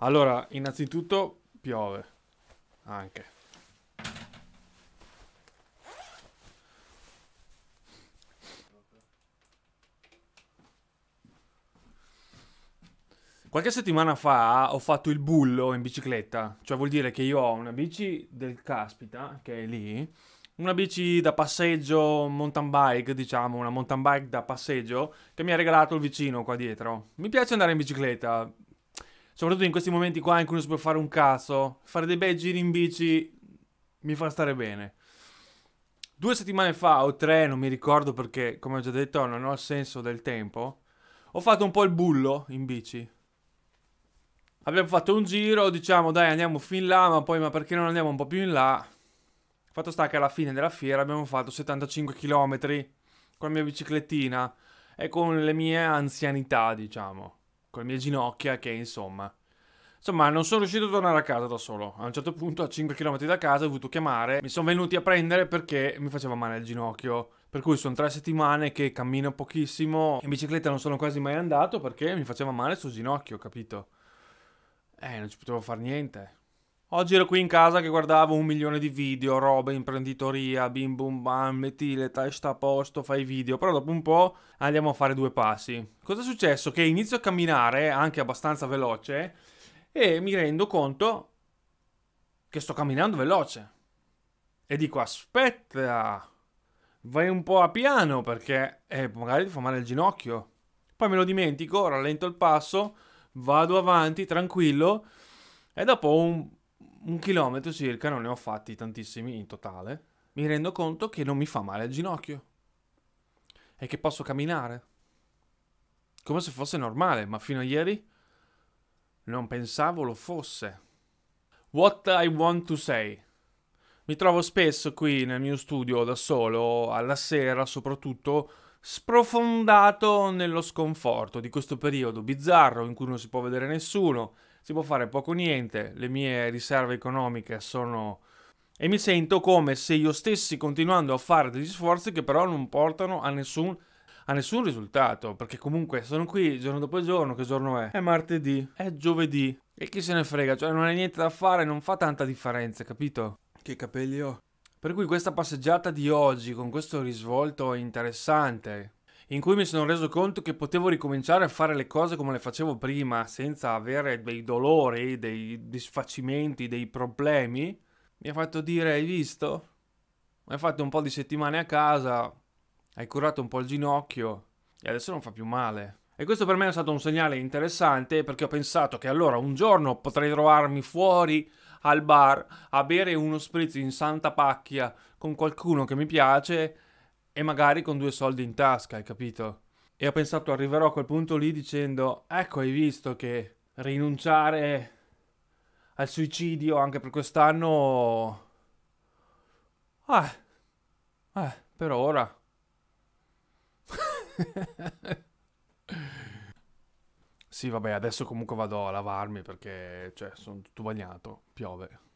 Allora, innanzitutto piove. Anche. Qualche settimana fa ho fatto il bullo in bicicletta, cioè vuol dire che io ho una bici del caspita, che è lì, una bici da passeggio, mountain bike, diciamo, una mountain bike da passeggio, che mi ha regalato il vicino qua dietro. Mi piace andare in bicicletta, soprattutto in questi momenti qua in cui non si può fare un caso, fare dei bei giri in bici mi fa stare bene. Due settimane fa, o tre, non mi ricordo perché, come ho già detto, non ho il senso del tempo, ho fatto un po' il bullo in bici. Abbiamo fatto un giro, diciamo dai andiamo fin là, ma poi ma perché non andiamo un po' più in là? Fatto sta che alla fine della fiera abbiamo fatto 75 km con la mia biciclettina e con le mie anzianità, diciamo, con le mie ginocchia che insomma Insomma, non sono riuscito a tornare a casa da solo. A un certo punto, a 5 km da casa, ho dovuto chiamare. Mi sono venuti a prendere perché mi faceva male il ginocchio. Per cui sono tre settimane che cammino pochissimo. In bicicletta non sono quasi mai andato perché mi faceva male sul ginocchio, capito? Eh, non ci potevo fare niente. Oggi ero qui in casa che guardavo un milione di video, robe, imprenditoria, bim bum bam, metileta, e sta a posto, fai video, però dopo un po' andiamo a fare due passi. Cosa è successo? Che inizio a camminare, anche abbastanza veloce, e mi rendo conto che sto camminando veloce. E dico aspetta, vai un po' a piano perché eh, magari ti fa male il ginocchio. Poi me lo dimentico, rallento il passo, vado avanti tranquillo e dopo un, un chilometro circa, non ne ho fatti tantissimi in totale, mi rendo conto che non mi fa male il ginocchio e che posso camminare. Come se fosse normale, ma fino a ieri non pensavo lo fosse. What I want to say. Mi trovo spesso qui nel mio studio da solo, alla sera soprattutto, sprofondato nello sconforto di questo periodo bizzarro in cui non si può vedere nessuno, si può fare poco niente, le mie riserve economiche sono... e mi sento come se io stessi continuando a fare degli sforzi che però non portano a nessun a nessun risultato, perché comunque sono qui giorno dopo giorno, che giorno è? È martedì, è giovedì, e chi se ne frega, cioè non hai niente da fare, non fa tanta differenza, capito? Che capelli ho. Per cui questa passeggiata di oggi, con questo risvolto interessante, in cui mi sono reso conto che potevo ricominciare a fare le cose come le facevo prima, senza avere dei dolori, dei disfacimenti, dei problemi, mi ha fatto dire, hai visto? Mi ha fatto un po' di settimane a casa, hai curato un po' il ginocchio e adesso non fa più male. E questo per me è stato un segnale interessante perché ho pensato che allora un giorno potrei trovarmi fuori al bar a bere uno spritz in santa pacchia con qualcuno che mi piace e magari con due soldi in tasca, hai capito? E ho pensato arriverò a quel punto lì dicendo ecco hai visto che rinunciare al suicidio anche per quest'anno... Ah, eh, per ora sì, vabbè, adesso comunque vado a lavarmi perché cioè, sono tutto bagnato, piove.